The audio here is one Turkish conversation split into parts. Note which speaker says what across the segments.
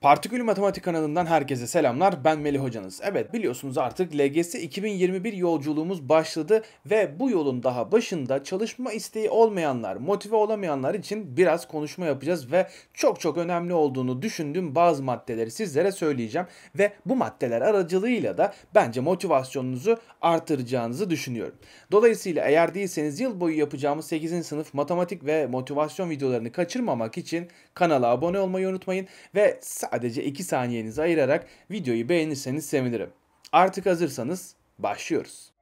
Speaker 1: Partikül Matematik kanalından herkese selamlar. Ben Melih Hocanız. Evet biliyorsunuz artık LGS 2021 yolculuğumuz başladı ve bu yolun daha başında çalışma isteği olmayanlar, motive olamayanlar için biraz konuşma yapacağız ve çok çok önemli olduğunu düşündüğüm bazı maddeleri sizlere söyleyeceğim ve bu maddeler aracılığıyla da bence motivasyonunuzu artıracağınızı düşünüyorum. Dolayısıyla eğer değilseniz yıl boyu yapacağımız 8. sınıf matematik ve motivasyon videolarını kaçırmamak için kanala abone olmayı unutmayın ve sadece 2 saniyenizi ayırarak videoyu beğenirseniz sevinirim. Artık hazırsanız başlıyoruz.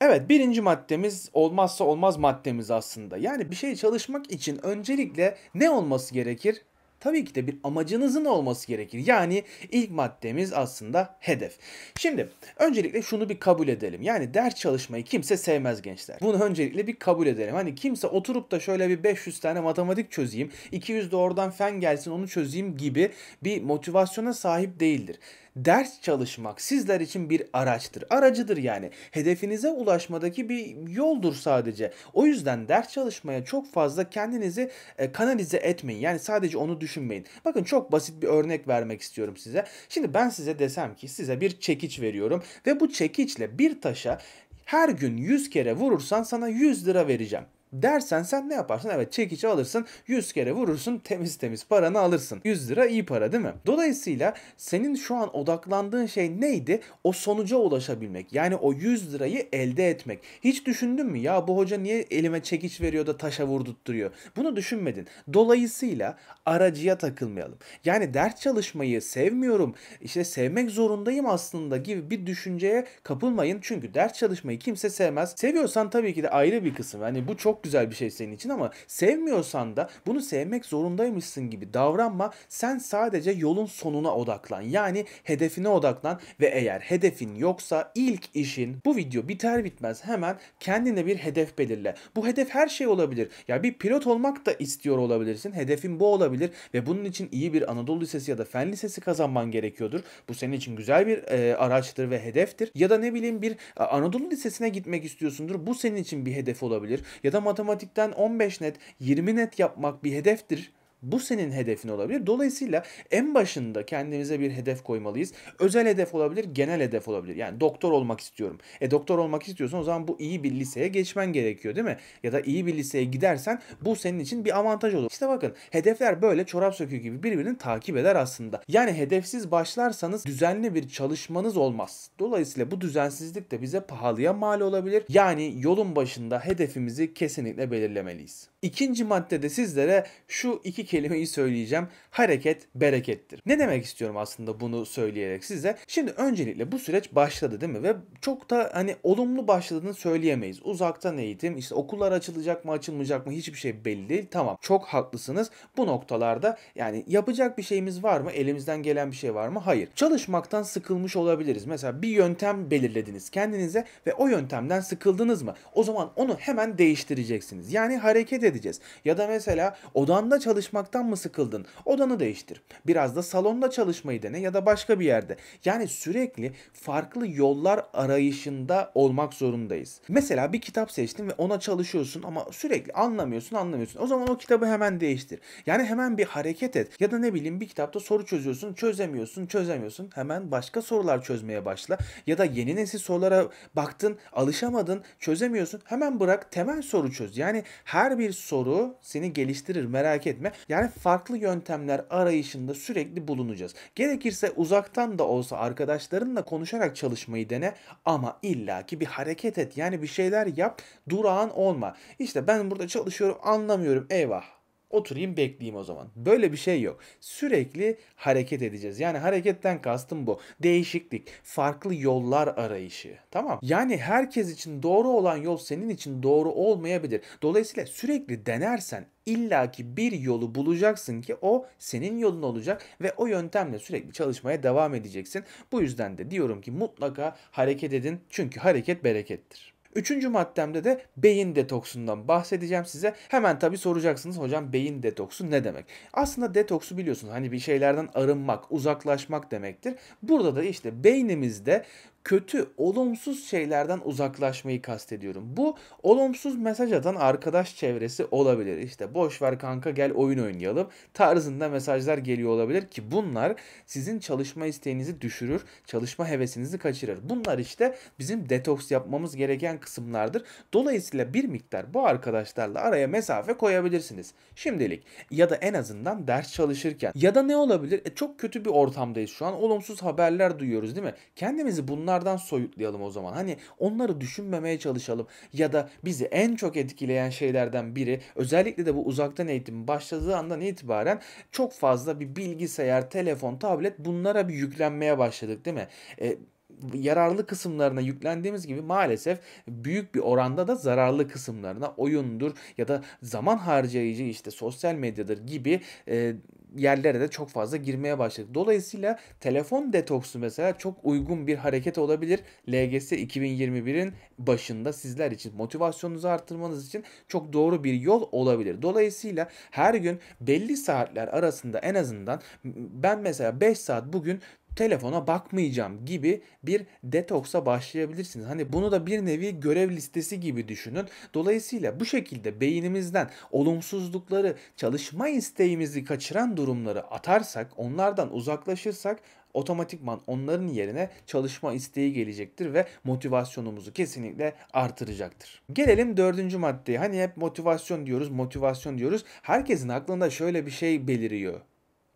Speaker 1: Evet birinci maddemiz olmazsa olmaz maddemiz aslında. Yani bir şey çalışmak için öncelikle ne olması gerekir? Tabii ki de bir amacınızın olması gerekir. Yani ilk maddemiz aslında hedef. Şimdi öncelikle şunu bir kabul edelim. Yani ders çalışmayı kimse sevmez gençler. Bunu öncelikle bir kabul edelim. Hani kimse oturup da şöyle bir 500 tane matematik çözeyim, 200 de oradan fen gelsin onu çözeyim gibi bir motivasyona sahip değildir ders çalışmak sizler için bir araçtır. Aracıdır yani. Hedefinize ulaşmadaki bir yoldur sadece. O yüzden ders çalışmaya çok fazla kendinizi e, kanalize etmeyin. Yani sadece onu düşünmeyin. Bakın çok basit bir örnek vermek istiyorum size. Şimdi ben size desem ki size bir çekiç veriyorum ve bu çekiçle bir taşa her gün 100 kere vurursan sana 100 lira vereceğim dersen sen ne yaparsın? Evet çekici alırsın 100 kere vurursun temiz temiz paranı alırsın. 100 lira iyi para değil mi? Dolayısıyla senin şu an odaklandığın şey neydi? O sonuca ulaşabilmek. Yani o 100 lirayı elde etmek. Hiç düşündün mü ya bu hoca niye elime çekiç veriyor da taşa vurdurtturuyor? Bunu düşünmedin. Dolayısıyla aracıya takılmayalım. Yani ders çalışmayı sevmiyorum, işte sevmek zorundayım aslında gibi bir düşünceye kapılmayın. Çünkü ders çalışmayı kimse sevmez. Seviyorsan tabii ki de ayrı bir kısım. Yani bu çok güzel bir şey senin için ama sevmiyorsan da bunu sevmek zorundaymışsın gibi davranma. Sen sadece yolun sonuna odaklan. Yani hedefine odaklan ve eğer hedefin yoksa ilk işin bu video biter bitmez hemen kendine bir hedef belirle. Bu hedef her şey olabilir. Ya bir pilot olmak da istiyor olabilirsin. Hedefin bu olabilir ve bunun için iyi bir Anadolu Lisesi ya da Fen Lisesi kazanman gerekiyordur. Bu senin için güzel bir e, araçtır ve hedeftir. Ya da ne bileyim bir e, Anadolu Lisesi'ne gitmek istiyorsundur. Bu senin için bir hedef olabilir. Ya da matematikten 15 net, 20 net yapmak bir hedeftir. Bu senin hedefin olabilir. Dolayısıyla en başında kendimize bir hedef koymalıyız. Özel hedef olabilir, genel hedef olabilir. Yani doktor olmak istiyorum. E doktor olmak istiyorsan o zaman bu iyi bir liseye geçmen gerekiyor değil mi? Ya da iyi bir liseye gidersen bu senin için bir avantaj olur. İşte bakın hedefler böyle çorap söküğü gibi birbirini takip eder aslında. Yani hedefsiz başlarsanız düzenli bir çalışmanız olmaz. Dolayısıyla bu düzensizlik de bize pahalıya mal olabilir. Yani yolun başında hedefimizi kesinlikle belirlemeliyiz. İkinci maddede sizlere şu iki kelimeyi söyleyeceğim. Hareket berekettir. Ne demek istiyorum aslında bunu söyleyerek size? Şimdi öncelikle bu süreç başladı değil mi? Ve çok da hani olumlu başladığını söyleyemeyiz. Uzaktan eğitim, işte okullar açılacak mı açılmayacak mı hiçbir şey belli değil. Tamam çok haklısınız. Bu noktalarda yani yapacak bir şeyimiz var mı? Elimizden gelen bir şey var mı? Hayır. Çalışmaktan sıkılmış olabiliriz. Mesela bir yöntem belirlediniz kendinize ve o yöntemden sıkıldınız mı? O zaman onu hemen değiştireceksiniz. Yani hareket edeceğiz. Ya da mesela odanda çalışmak çalışmaktan mı sıkıldın? Odanı değiştir. Biraz da salonda çalışmayı dene ya da başka bir yerde. Yani sürekli farklı yollar arayışında olmak zorundayız. Mesela bir kitap seçtin ve ona çalışıyorsun ama sürekli anlamıyorsun anlamıyorsun. O zaman o kitabı hemen değiştir. Yani hemen bir hareket et. Ya da ne bileyim bir kitapta soru çözüyorsun çözemiyorsun çözemiyorsun. Hemen başka sorular çözmeye başla. Ya da yeni nesil sorulara baktın alışamadın çözemiyorsun. Hemen bırak temel soru çöz. Yani her bir soru seni geliştirir merak etme. Yani yani farklı yöntemler arayışında sürekli bulunacağız. Gerekirse uzaktan da olsa arkadaşlarınla konuşarak çalışmayı dene ama illaki bir hareket et. Yani bir şeyler yap, durağan olma. İşte ben burada çalışıyorum anlamıyorum eyvah Oturayım bekleyeyim o zaman. Böyle bir şey yok. Sürekli hareket edeceğiz. Yani hareketten kastım bu. Değişiklik, farklı yollar arayışı. Tamam? Yani herkes için doğru olan yol senin için doğru olmayabilir. Dolayısıyla sürekli denersen ki bir yolu bulacaksın ki o senin yolun olacak ve o yöntemle sürekli çalışmaya devam edeceksin. Bu yüzden de diyorum ki mutlaka hareket edin çünkü hareket berekettir. Üçüncü maddemde de beyin detoksundan bahsedeceğim size. Hemen tabii soracaksınız hocam beyin detoksu ne demek? Aslında detoksu biliyorsunuz hani bir şeylerden arınmak, uzaklaşmak demektir. Burada da işte beynimizde kötü, olumsuz şeylerden uzaklaşmayı kastediyorum. Bu olumsuz mesaj atan arkadaş çevresi olabilir. İşte boş ver kanka gel oyun oynayalım tarzında mesajlar geliyor olabilir ki bunlar sizin çalışma isteğinizi düşürür, çalışma hevesinizi kaçırır. Bunlar işte bizim detoks yapmamız gereken kısımlardır. Dolayısıyla bir miktar bu arkadaşlarla araya mesafe koyabilirsiniz. Şimdilik ya da en azından ders çalışırken ya da ne olabilir? E, çok kötü bir ortamdayız şu an. Olumsuz haberler duyuyoruz değil mi? Kendimizi bunlar onlardan soyutlayalım o zaman. Hani onları düşünmemeye çalışalım ya da bizi en çok etkileyen şeylerden biri özellikle de bu uzaktan eğitim başladığı andan itibaren çok fazla bir bilgisayar, telefon, tablet bunlara bir yüklenmeye başladık değil mi? E, yararlı kısımlarına yüklendiğimiz gibi maalesef büyük bir oranda da zararlı kısımlarına oyundur ya da zaman harcayıcı işte sosyal medyadır gibi e, yerlere de çok fazla girmeye başladık. Dolayısıyla telefon detoksu mesela çok uygun bir hareket olabilir. LGS 2021'in başında sizler için motivasyonunuzu arttırmanız için çok doğru bir yol olabilir. Dolayısıyla her gün belli saatler arasında en azından ben mesela 5 saat bugün telefona bakmayacağım gibi bir detoksa başlayabilirsiniz. Hani bunu da bir nevi görev listesi gibi düşünün. Dolayısıyla bu şekilde beynimizden olumsuzlukları, çalışma isteğimizi kaçıran durumları atarsak, onlardan uzaklaşırsak otomatikman onların yerine çalışma isteği gelecektir ve motivasyonumuzu kesinlikle artıracaktır. Gelelim dördüncü maddeye. Hani hep motivasyon diyoruz, motivasyon diyoruz. Herkesin aklında şöyle bir şey beliriyor.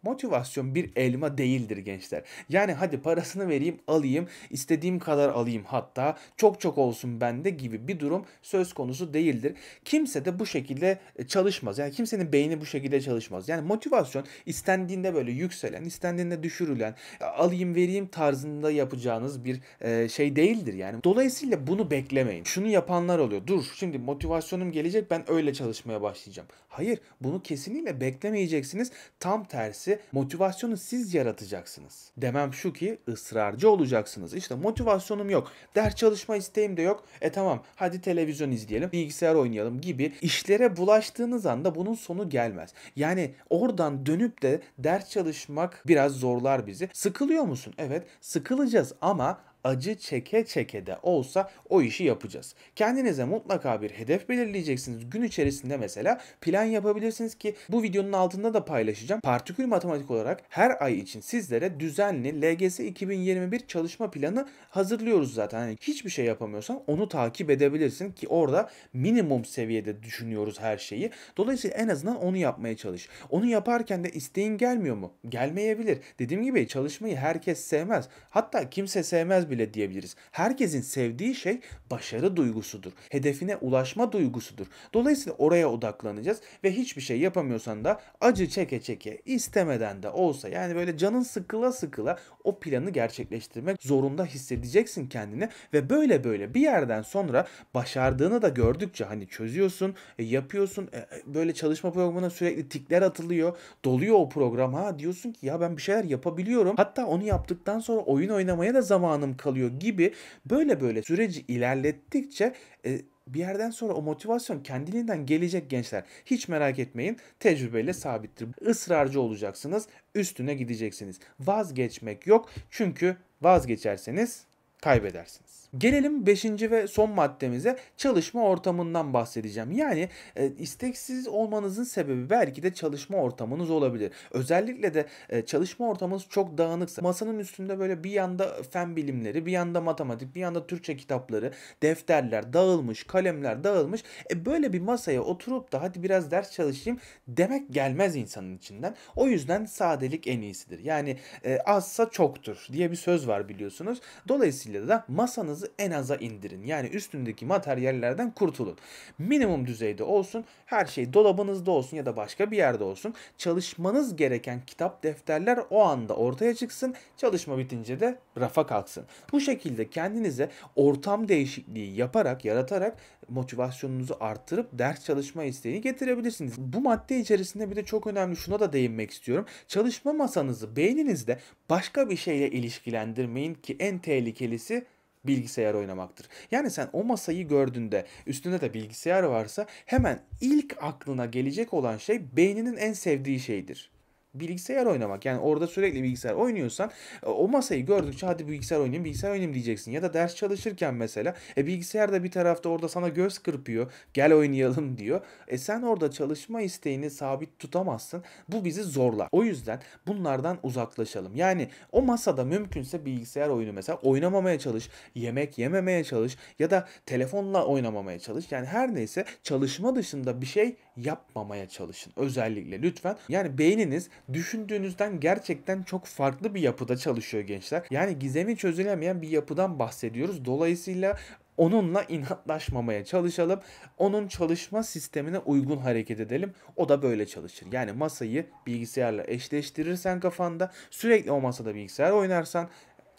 Speaker 1: Motivasyon bir elma değildir gençler. Yani hadi parasını vereyim alayım istediğim kadar alayım hatta çok çok olsun bende gibi bir durum söz konusu değildir. Kimse de bu şekilde e, çalışmaz. Yani kimsenin beyni bu şekilde çalışmaz. Yani motivasyon istendiğinde böyle yükselen, istendiğinde düşürülen, e, alayım vereyim tarzında yapacağınız bir e, şey değildir yani. Dolayısıyla bunu beklemeyin. Şunu yapanlar oluyor. Dur şimdi motivasyonum gelecek ben öyle çalışmaya başlayacağım. Hayır bunu kesinlikle beklemeyeceksiniz. Tam tersi önemlisi motivasyonu siz yaratacaksınız. Demem şu ki ısrarcı olacaksınız. İşte motivasyonum yok. Ders çalışma isteğim de yok. E tamam hadi televizyon izleyelim, bilgisayar oynayalım gibi işlere bulaştığınız anda bunun sonu gelmez. Yani oradan dönüp de ders çalışmak biraz zorlar bizi. Sıkılıyor musun? Evet sıkılacağız ama acı çeke çeke de olsa o işi yapacağız. Kendinize mutlaka bir hedef belirleyeceksiniz. Gün içerisinde mesela plan yapabilirsiniz ki bu videonun altında da paylaşacağım. Partikül matematik olarak her ay için sizlere düzenli LGS 2021 çalışma planı hazırlıyoruz zaten. Yani hiçbir şey yapamıyorsan onu takip edebilirsin ki orada minimum seviyede düşünüyoruz her şeyi. Dolayısıyla en azından onu yapmaya çalış. Onu yaparken de isteğin gelmiyor mu? Gelmeyebilir. Dediğim gibi çalışmayı herkes sevmez. Hatta kimse sevmez bile diyebiliriz. Herkesin sevdiği şey başarı duygusudur. Hedefine ulaşma duygusudur. Dolayısıyla oraya odaklanacağız ve hiçbir şey yapamıyorsan da acı çeke çeke istemeden de olsa yani böyle canın sıkıla sıkıla o planı gerçekleştirmek zorunda hissedeceksin kendini ve böyle böyle bir yerden sonra başardığını da gördükçe hani çözüyorsun, e, yapıyorsun e, e, böyle çalışma programına sürekli tikler atılıyor, doluyor o program ha diyorsun ki ya ben bir şeyler yapabiliyorum. Hatta onu yaptıktan sonra oyun oynamaya da zamanım kalıyor gibi böyle böyle süreci ilerlettikçe e, bir yerden sonra o motivasyon kendiliğinden gelecek gençler. Hiç merak etmeyin tecrübeyle sabittir. Israrcı olacaksınız üstüne gideceksiniz. Vazgeçmek yok çünkü vazgeçerseniz kaybedersiniz. Gelelim 5. ve son maddemize çalışma ortamından bahsedeceğim. Yani e, isteksiz olmanızın sebebi belki de çalışma ortamınız olabilir. Özellikle de e, çalışma ortamınız çok dağınıksa masanın üstünde böyle bir yanda fen bilimleri, bir yanda matematik, bir yanda Türkçe kitapları, defterler dağılmış, kalemler dağılmış. E, böyle bir masaya oturup da hadi biraz ders çalışayım demek gelmez insanın içinden. O yüzden sadelik en iyisidir. Yani e, azsa çoktur diye bir söz var biliyorsunuz. Dolayısıyla da masanız masrafınızı en aza indirin. Yani üstündeki materyallerden kurtulun. Minimum düzeyde olsun. Her şey dolabınızda olsun ya da başka bir yerde olsun. Çalışmanız gereken kitap, defterler o anda ortaya çıksın. Çalışma bitince de rafa kalksın. Bu şekilde kendinize ortam değişikliği yaparak, yaratarak motivasyonunuzu arttırıp ders çalışma isteğini getirebilirsiniz. Bu madde içerisinde bir de çok önemli şuna da değinmek istiyorum. Çalışma masanızı beyninizde başka bir şeyle ilişkilendirmeyin ki en tehlikelisi bilgisayar oynamaktır. Yani sen o masayı gördüğünde üstünde de bilgisayar varsa hemen ilk aklına gelecek olan şey beyninin en sevdiği şeydir bilgisayar oynamak. Yani orada sürekli bilgisayar oynuyorsan e, o masayı gördükçe hadi bilgisayar oynayayım bilgisayar oynayayım diyeceksin. Ya da ders çalışırken mesela e, bilgisayar da bir tarafta orada sana göz kırpıyor. Gel oynayalım diyor. E sen orada çalışma isteğini sabit tutamazsın. Bu bizi zorlar. O yüzden bunlardan uzaklaşalım. Yani o masada mümkünse bilgisayar oyunu mesela oynamamaya çalış. Yemek yememeye çalış. Ya da telefonla oynamamaya çalış. Yani her neyse çalışma dışında bir şey yapmamaya çalışın. Özellikle lütfen. Yani beyniniz düşündüğünüzden gerçekten çok farklı bir yapıda çalışıyor gençler. Yani gizemi çözülemeyen bir yapıdan bahsediyoruz. Dolayısıyla onunla inatlaşmamaya çalışalım. Onun çalışma sistemine uygun hareket edelim. O da böyle çalışır. Yani masayı bilgisayarla eşleştirirsen kafanda sürekli o masada bilgisayar oynarsan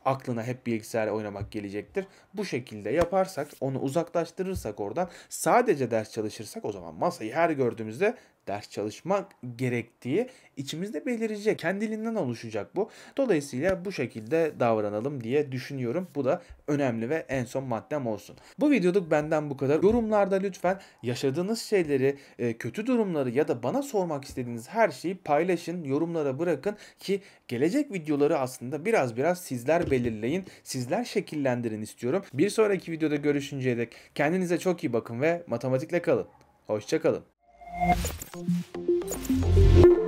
Speaker 1: aklına hep bilgisayar oynamak gelecektir. Bu şekilde yaparsak, onu uzaklaştırırsak oradan, sadece ders çalışırsak o zaman masayı her gördüğümüzde ders çalışmak gerektiği içimizde belirecek. Kendiliğinden oluşacak bu. Dolayısıyla bu şekilde davranalım diye düşünüyorum. Bu da önemli ve en son maddem olsun. Bu videoluk benden bu kadar. Yorumlarda lütfen yaşadığınız şeyleri, e, kötü durumları ya da bana sormak istediğiniz her şeyi paylaşın, yorumlara bırakın ki gelecek videoları aslında biraz biraz sizler belirleyin. Sizler şekillendirin istiyorum. Bir sonraki videoda görüşünceye dek kendinize çok iyi bakın ve matematikle kalın. Hoşçakalın. Thank